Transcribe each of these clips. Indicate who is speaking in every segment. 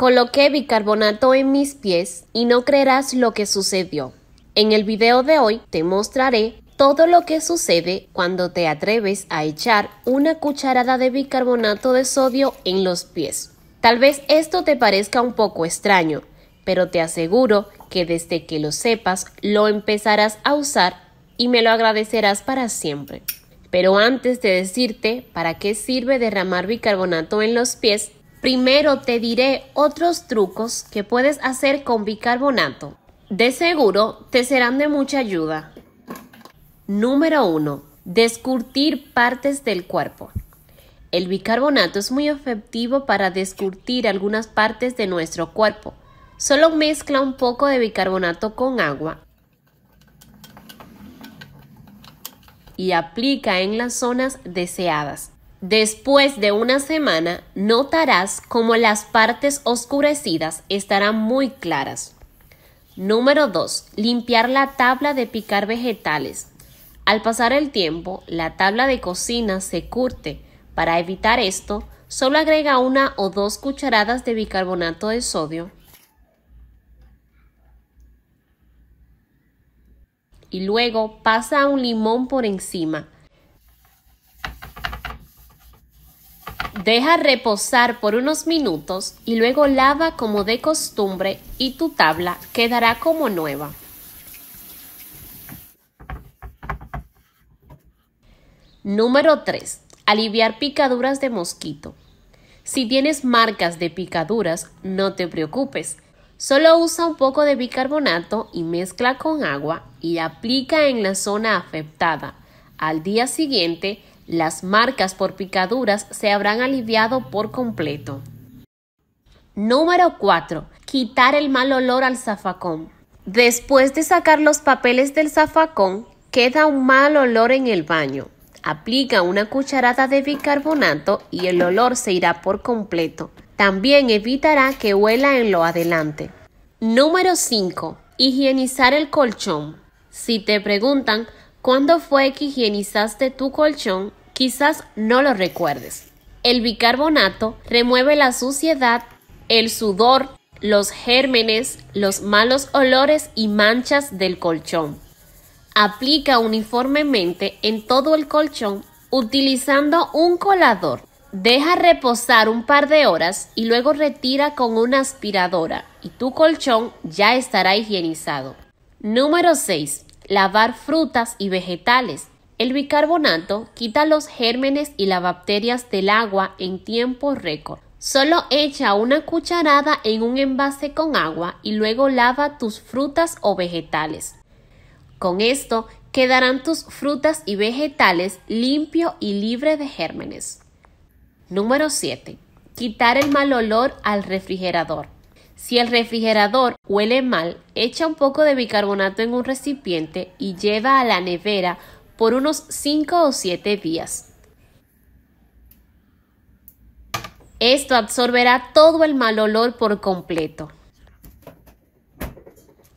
Speaker 1: Coloqué bicarbonato en mis pies y no creerás lo que sucedió. En el video de hoy te mostraré todo lo que sucede cuando te atreves a echar una cucharada de bicarbonato de sodio en los pies. Tal vez esto te parezca un poco extraño, pero te aseguro que desde que lo sepas lo empezarás a usar y me lo agradecerás para siempre. Pero antes de decirte para qué sirve derramar bicarbonato en los pies, Primero te diré otros trucos que puedes hacer con bicarbonato. De seguro te serán de mucha ayuda. Número 1. Descurtir partes del cuerpo. El bicarbonato es muy efectivo para descurtir algunas partes de nuestro cuerpo. Solo mezcla un poco de bicarbonato con agua y aplica en las zonas deseadas. Después de una semana notarás como las partes oscurecidas estarán muy claras. Número 2. Limpiar la tabla de picar vegetales. Al pasar el tiempo, la tabla de cocina se curte. Para evitar esto, solo agrega una o dos cucharadas de bicarbonato de sodio y luego pasa un limón por encima. Deja reposar por unos minutos y luego lava como de costumbre y tu tabla quedará como nueva. Número 3. Aliviar picaduras de mosquito. Si tienes marcas de picaduras, no te preocupes. Solo usa un poco de bicarbonato y mezcla con agua y aplica en la zona afectada. Al día siguiente, las marcas por picaduras se habrán aliviado por completo. Número 4. Quitar el mal olor al zafacón. Después de sacar los papeles del zafacón, queda un mal olor en el baño. Aplica una cucharada de bicarbonato y el olor se irá por completo. También evitará que huela en lo adelante. Número 5. Higienizar el colchón. Si te preguntan cuándo fue que higienizaste tu colchón, Quizás no lo recuerdes. El bicarbonato remueve la suciedad, el sudor, los gérmenes, los malos olores y manchas del colchón. Aplica uniformemente en todo el colchón utilizando un colador. Deja reposar un par de horas y luego retira con una aspiradora y tu colchón ya estará higienizado. Número 6. Lavar frutas y vegetales. El bicarbonato quita los gérmenes y las bacterias del agua en tiempo récord. Solo echa una cucharada en un envase con agua y luego lava tus frutas o vegetales. Con esto quedarán tus frutas y vegetales limpio y libre de gérmenes. Número 7. Quitar el mal olor al refrigerador. Si el refrigerador huele mal, echa un poco de bicarbonato en un recipiente y lleva a la nevera por unos 5 o 7 días. Esto absorberá todo el mal olor por completo.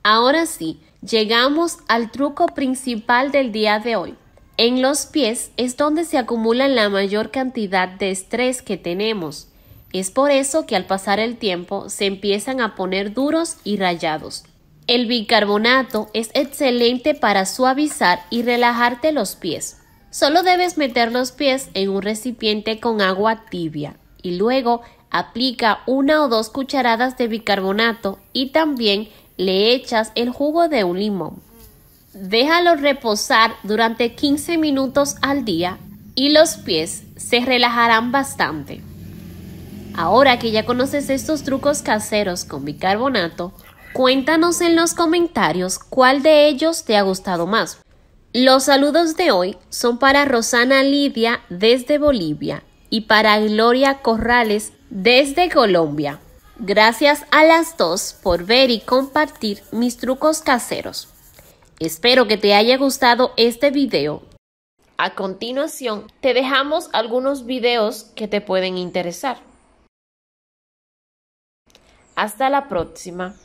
Speaker 1: Ahora sí, llegamos al truco principal del día de hoy. En los pies es donde se acumula la mayor cantidad de estrés que tenemos. Es por eso que al pasar el tiempo se empiezan a poner duros y rayados. El bicarbonato es excelente para suavizar y relajarte los pies. Solo debes meter los pies en un recipiente con agua tibia y luego aplica una o dos cucharadas de bicarbonato y también le echas el jugo de un limón. Déjalo reposar durante 15 minutos al día y los pies se relajarán bastante. Ahora que ya conoces estos trucos caseros con bicarbonato, Cuéntanos en los comentarios cuál de ellos te ha gustado más. Los saludos de hoy son para Rosana Lidia desde Bolivia y para Gloria Corrales desde Colombia. Gracias a las dos por ver y compartir mis trucos caseros. Espero que te haya gustado este video. A continuación, te dejamos algunos videos que te pueden interesar. Hasta la próxima.